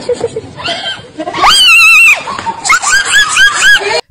是是是。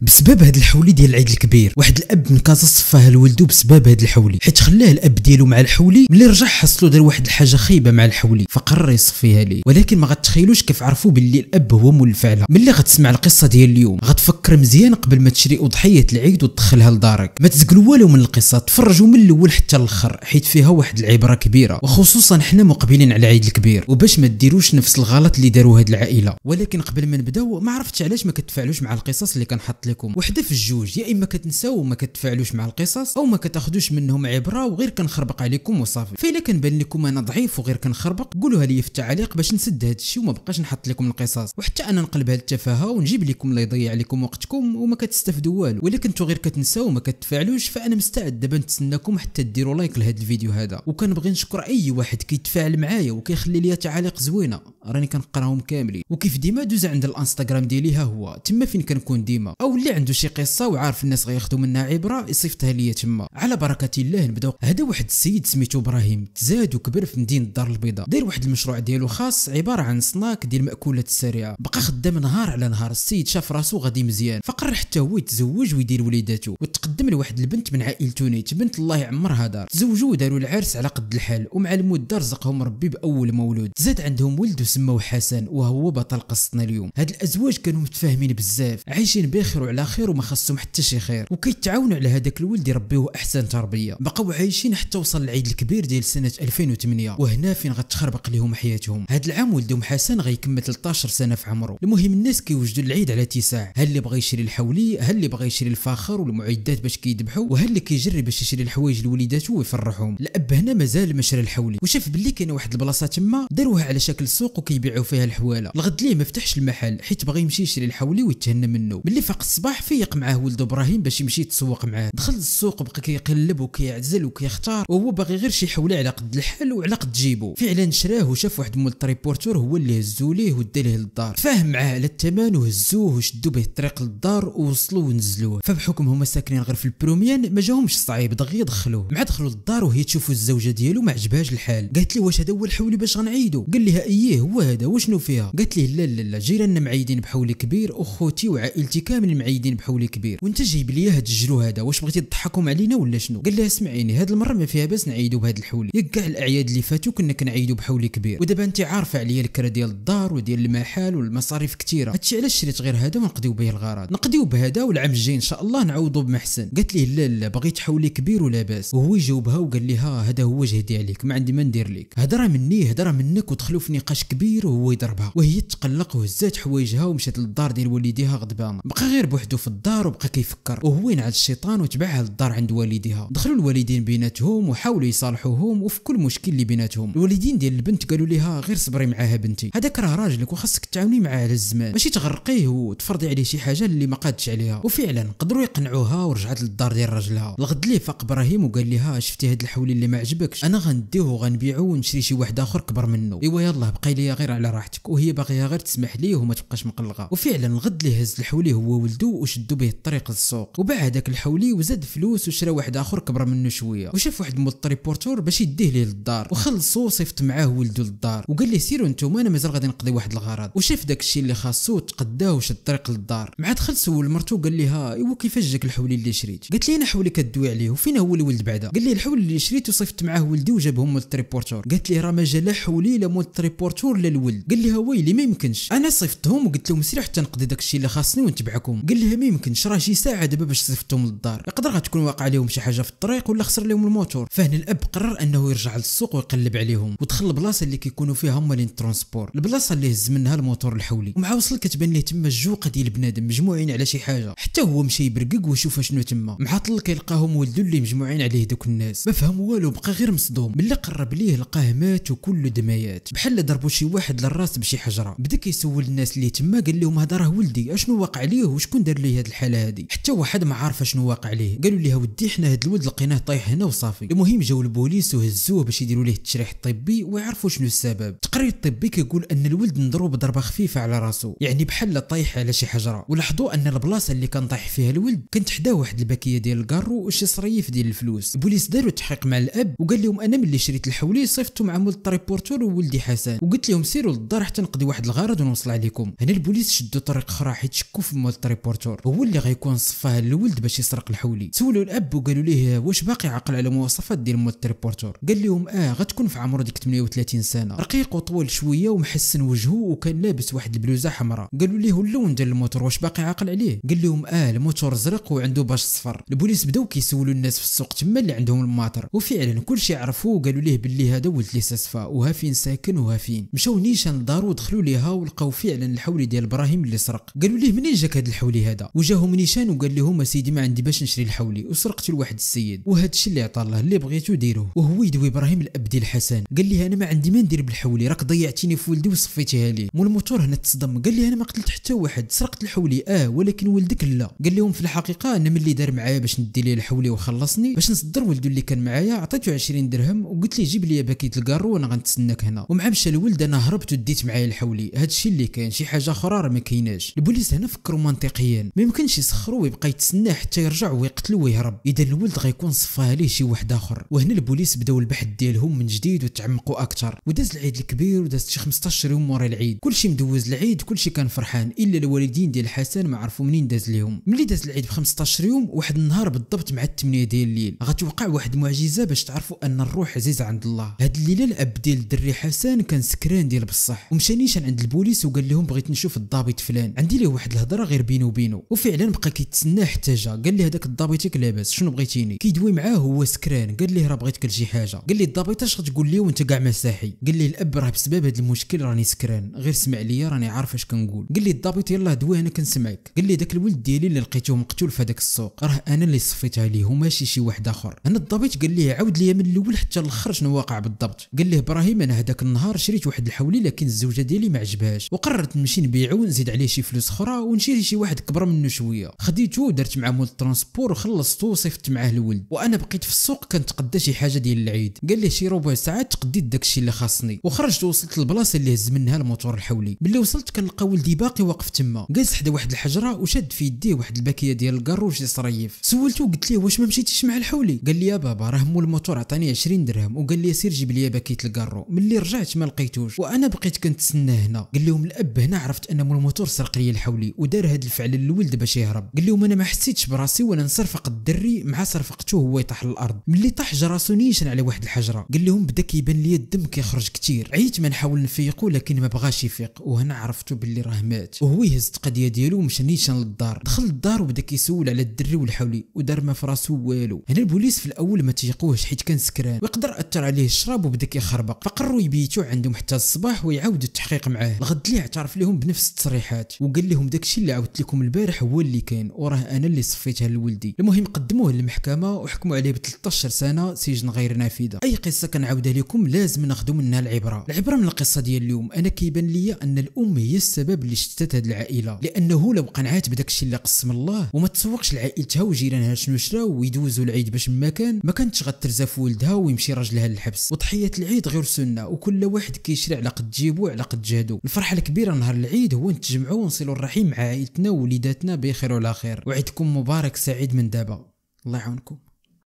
بسبب هاد الحولي ديال العيد الكبير واحد الاب من كازا صفاه لولدو بسبب هاد الحولي حيت خلاه الاب ديالو مع الحولي ملي رجع حصلو دار واحد الحاجه خايبه مع الحولي فقرر يصفيها ليه ولكن ما غتخيلوش كيف عرفوا باللي الاب هو مولف الفعله ملي غتسمع القصه ديال اليوم غتفكر مزيان قبل ما تشري اضحيه العيد وتدخلها لدارك ما تزقلو والو من القصه تفرجوا من الاول حتى الاخر حيت فيها واحد العبره كبيره وخصوصا حنا مقبلين على العيد الكبير وباش ما ديروش نفس الغلط اللي داروا هاد العائله ولكن قبل ما نبداو ما عرفتش علاش ما كتفاعلوش مع القصص اللي كنحط هذاكم وحده في الجوج يا اما كتنساو وما كتفعلوش مع القصص او ما كتاخذوش منهم عبره وغير كنخربق عليكم وصافي فإلا بان لكم انا ضعيف وغير كنخربق قولوها لي في التعليق باش نسد هذا الشيء وما بقاش نحط لكم القصص وحتى انا نقلبها للتفاهه ونجيب لكم اللي يضيع لكم وقتكم وما كتستافدوا والو ولا كنتو غير كتنساو وما كتفعلوش فانا مستعد دابا نتسناكم حتى ديروا لايك لهذا الفيديو هذا وكنبغي نشكر اي واحد كيتفاعل معايا وكيخلي لي تعاليق زوينه راني كنقراهم كاملين وكيف ديما دوز عند الانستغرام ديالي ها هو تما فين كنكون ديما او ولا عنده شي قصه وعارف الناس غياخذوا منها عبره يصيفطها ليا تما على بركه الله نبداو هذا واحد السيد سميتو ابراهيم تزاد وكبر في مدينه الدار البيضاء داير واحد المشروع ديالو خاص عباره عن سناك ديال الماكولات السريعه بقى خدام نهار على نهار السيد شاف راسو غادي مزيان فقرر حتى هو يتزوج ويدير وليداتو وتقدم لواحد البنت من عائلته نيت بنت الله يعمرها دار تزوجوا وداروا العرس على قد الحال ومع المده رزقهم ربي باول مولود زاد عندهم ولد وسموه حسن وهو بطل قصتنا اليوم هاد الازواج كانوا متفاهمين بزاف عايشين بخير على خير وما خصهم حتى شي خير وكيتعاونوا على هذاك الولد يربيوه احسن تربيه بقاو عايشين حتى وصل العيد الكبير ديال سنه 2008 وهنا فين غتخربق لهم حياتهم هاد العام ولدهم حسن غيكمل 13 سنه في عمره المهم الناس كيوجدوا العيد على تساع هل اللي بغى يشري الحولي هل اللي بغى يشري الفاخر والمعدات باش كيذبحوا وهل اللي كيجري باش يشري الحوايج لوليداتو ويفرحهم الاب هنا مازال ما شرى الحولي وشاف باللي كاينه واحد البلاصه تما داروها على شكل سوق وكيبيعوا فيها الحواله الغد ليه ما فتحش المحل حيت بغى يمشي يشري الحولي ويتهنى منه ملي فاق الصباح فيق معاه ولد ابراهيم باش يمشي يتسوق معاه دخل للسوق بقى كيقلب وكيعزل وكيختار وهو باغي غير شي حوله على قد الحال وعلى قد جيبو فعلا شراه وشاف واحد مول التريبورتور هو اللي هزو ليه ودا ليه للدار تفاهم معاه على الثمن وهزوه وشدو به الطريق للدار ووصلوا ونزلوه فبحكم هما ساكنين غير في البروميان ما جاهمش صعيب دغيا دخلوه مع دخلوا للدار وهي تشوفو الزوجه ديالو ما عجبهاش الحال قالت لي واش هذا هو الحولي باش غنعيدو قال لها اييه هو هذا وشنو فيها قالت لي لا لا لا جيراننا معيدين بحولي كبير وخوتي وعائلتي كامل معيدين بحولي كبير وانت جايب لي هاد الجرو هذا واش بغيتي تضحكهم علينا ولا شنو قال لها اسمعيني هاد المره ما فيها باس نعيدوا بهاد الحولي ياك كاع الاعياد اللي فاتوا كنا كنعيدوا بحولي كبير ودابا انت عارفه عليا الكره ديال الدار وديال المحل والمصاريف كثيره هادشي علاش شريت غير هذا ونقضيو به الغرض نقضيو بهذا والعام الجاي ان شاء الله نعوضوا بما قالت ليه لا لا باغي تحولي كبير ولا باس وهو يجاوبها وقال لها هذا هو جهدي عليك ما عندي ما ندير لك هضره مني هضره منك ودخلوا في نقاش كبير وهو يضربها وهي تقلق وهزات حوايجها ومشات للدار ديال وليديها غضبانه بقى غير بوحدو في الدار وبقى كيفكر وهوين على الشيطان وتبعها للدار عند والديها دخلوا الوالدين بيناتهم وحاولوا يصالحوهم وفي كل مشكل اللي بيناتهم الوالدين ديال البنت قالوا ليها غير صبري معاها بنتي هذاك راه راجلك وخاصك تعاوني معاه على الزمان ماشي تغرقيه وتفرضي عليه شي حاجه اللي ما قادش عليها وفعلا قدروا يقنعوها ورجعت للدار ديال راجلها الغد ليه فاق ابراهيم وقال ليها شفتي هاد الحولي اللي ما عجبكش انا غنديه وغنبيعو ونشري شي واحد اخر كبر منه ايوا يلاه بقى ليا غير على راحتك وهي باغيه غير تسمح ليه وما تبقاش مقلقه وفعلا الغد ليه هز الحولي هو ولده خدو وشدو به الطريق للسوق وباع هذاك الحولي وزاد فلوس وشرى واحد اخر كبر منه شويه وشاف واحد مطريبورتور باش يديه ليه للدار وخلصو صيفط معاه ولدو للدار وقال ليه سيروا نتوما انا مازال غادي نقضي واحد الغرض وشاف داك الشيء اللي خاصو تقداه وشد الطريق للدار مع دخل سول مرتو قال ليها ايوا كيفاش جاك الحولي اللي شريت قالت لي انا حولي كدوي عليه وفين هو الولد بعدا قال لي الحول اللي شريت وصيفط معاه ولدي وجابهم مول التريبورتور قالت لي راه ما جا لا حولي لا مول التريبورتور لا الولد قال لها ويلي ما يمكنش انا صيفطهم وقلت لهم سيروا حتى نقضي داك الشيء اللي خاصني ونتبعكم قال لها ما يمكنش راه شي ساعه دابا باش صيفطهم للدار يقدر غتكون واقع عليهم شي حاجه في الطريق ولا خسر لهم الموتور فهنا الاب قرر انه يرجع للسوق ويقلب عليهم ودخل البلاصه اللي كيكونوا فيها هما لين الترونسبور البلاصه اللي هز منها الموتور الحولي ومع وصل كتبان ليه تما الجوقه ديال بنادم مجموعين على شي حاجه حتى هو مشى يبرقق ويشوف شنو تما مع طل كيلقاهم ولدو اللي مجموعين عليه دوك الناس ما فهم والو بقى غير مصدوم ملي قرب ليه لقاه مات وكل دميات بحال ضربوا شي واحد للراس بشي حجره بدا كيسول الناس اللي تما قال لهم هذا راه ولدي اشنو واقع ليه وشكون دار ليه هاد الحاله هادي حتى واحد ما عارف شنو واقع ليه قالوا ليها ودي حنا هاد الولد لقيناه طايح هنا وصافي المهم جاو البوليس وهزوه باش يديروا ليه التشريح الطبي ويعرفوا شنو السبب التقرير الطبي كيقول ان الولد مضروب ضربه خفيفه على راسو يعني بحال طايح على شي حجره ولاحظوا ان البلاصه اللي كان طايح فيها الولد كانت حداه واحد الباكيه ديال الكارو وشي صريف ديال الفلوس البوليس داروا تحقيق مع الاب وقال لهم انا ملي شريت الحولي صيفطته مع مول الريبورتور وولدي حسن وقلت لهم سيروا للدار حتى نقضي واحد الغرض ونوصل عليكم هنا البوليس شدوا طريق اخرى حيت شكوا في مول البورتور هو اللي غيكون صفاه للولد باش يسرق الحولي سولو الاب وقالوا ليه واش باقي عاقل على مواصفات ديال مود تريبورتور قال لهم اه غتكون في عمر ديك 38 سنه رقيق وطول شويه ومحسن وجهه وكان لابس واحد البلوزه حمراء قالوا ليه اللون ديال الموتور واش باقي عاقل عليه قال لهم اه الموتور زرق وعنده باش صفر البوليس بداو كيسولوا الناس في السوق تما اللي عندهم الماطر وفعلا كلشي عرفوه وقالوا ليه باللي هذا ولد لي ساسفا وها فين ساكن وها فين مشاو نيشان للدار ودخلوا ليها ولقاو فعلا الحولي ديال ابراهيم اللي سرق قالوا ليه منين جاك هذا الحولي لي هذا وجاهم نيشان وقال لهم سيدي ما عندي باش نشري الحولي وسرقت لواحد السيد وهذا الشيء اللي عطى الله اللي بغيتو ديروه وهو يدوي ابراهيم الابدي الحسن قال لي انا ما عندي ما ندير بالحولي راك ضيعتيني في ولدي وصفيتيها ليه مول الموتور هنا تصدم قال لي انا ما قتلت حتى واحد سرقت الحولي اه ولكن ولدك لا قال لهم في الحقيقه انا ملي دار معايا باش ندي ليه الحولي وخلصني باش نصدر ولدو اللي كان معايا عطيته 20 درهم وقلت ليه جيب لي باكيت الكارو وانا غنتسناك هنا ومع مشى الولد انا هربت وديت معايا الحولي هذا الشيء اللي كاين شي حاجه اخرى راه ما كايناش البوليس هنا فكروا منطقيا احيانا ما يمكنش يسخرو ويبقى يتسناه حتى يرجع ويقتل ويهرب اذا الولد غيكون صفى عليه شي واحد اخر وهنا البوليس بداو البحث ديالهم من جديد وتعمقوا اكثر وداز العيد الكبير ودازت شي 15 يوم ورا العيد كلشي مدوز العيد كلشي كان فرحان الا الوالدين ديال حسن ما عرفوا منين داز ليهم ملي داز العيد ب 15 يوم واحد النهار بالضبط مع 8 ديال الليل غتوقع واحد المعجزه باش تعرفوا ان الروح عزيزه عند الله هاد الليله الاب ديال الدري حسن كان سكران ديال بصح ومشى نيشان عند البوليس وقال لهم بغيت نشوف الضابط فلان عندي ليه واحد الهضره غير بيني وبينه وفعلا بقى كيتسنى حتى جا قال ليه هذاك الضابطيك لاباس شنو بغيتيني كيدوي معاه هو سكران قال ليه راه بغيتك لشي حاجه قال ليه الضابط اش غتقول لي وانت كاع ما قال ليه الاب راه بسبب هذا المشكل راني سكران غير سمع ليا راني عارف اش كنقول قال ليه الضابط يلاه دوي انا كنسمعك قال ليه داك الولد ديالي اللي لقيته مقتول في هذاك السوق راه انا اللي صفيت عليه وماشي شي واحد اخر انا الضابط قال ليه عاود ليا من الاول حتى الاخر شنو واقع بالضبط قال ليه ابراهيم انا هذاك النهار شريت واحد الحولي لكن الزوجه ديالي ما عجبهاش وقررت نمشي نبيعو ونزيد عليه شي فلوس اخرى ونشري شي واحد كبر منه شويه خديته درت معاه مول الترونسبور وخلصته وصيفت معاه الولد وانا بقيت في السوق كنتقدى شي حاجه ديال العيد قال لي شي ربع ساعه تقديت داكشي اللي خاصني وخرجت وصلت للبلاصه اللي هز منها الموتور الحولي ملي وصلت كنلقى ولدي باقي واقف تما جالس حدا واحد الحجره وشاد في يديه واحد الباكيه ديال الكروج يصريف سولته قلت ليه واش ما مشيتيش مع الحولي قال لي يا بابا راه مول الموتور عطاني 20 درهم وقال لي سير جيب لي باكيه الكارو ملي رجعت ما لقيتوش وانا بقيت كنتسناه هنا قال لهم الاب هنا عرفت ان مول الموتور سرق لي الحولي ودار هاد الفعل للولد باش يهرب قال لهم انا ما حسيتش براسي وانا نصرفق الدري مع صرفقته هو يطيح للارض ملي طاح جراسو نيشان على واحد الحجره قال لهم بدا كيبان لي الدم كيخرج كثير عييت ما نحاول نفيقو لكن ما بغاش يفيق وهنا عرفتو باللي راه مات وهو يهز التقديه ديالو ومشى نيشان للدار دخل للدار وبدا كيسول على الدري والحولي ودار ما فراسو والو هنا البوليس في الاول ما تيقوهش حيت كان سكران ويقدر اثر عليه الشراب وبدا كيخربق فقروا يبيتو عندهم حتى الصباح ويعاود التحقيق معاه الغد اللي اعترف لهم بنفس التصريحات وقال لهم داكشي اللي عاودت لكم البارح هو اللي كاين وراه انا اللي صفيتها لولدي المهم قدموه للمحكمه وحكموا عليه ب 13 سنه سجن غير نافذه اي قصه كنعاودها لكم لازم ناخذوا منها العبره العبره من القصه ديال اليوم انا كيبان ليا ان الام هي السبب اللي شتت هذه العائله لانه لو قنعات بداك الشيء اللي قسم الله وما تسوقش لعائلتها وجيرانها شنو شراو ويدوزوا العيد باش ما كان ما كانتش غترزف ولدها ويمشي راجلها للحبس وضحيه العيد غير سنه وكل واحد كيشري على قد جيبو على قد جهدو الفرحه الكبيره نهار العيد هو نتجمعوا ونصلوا الرحيم مع عائلتنا وليداتنا بخير ولا خير وعيدكم مبارك سعيد من دابا الله يعاونكم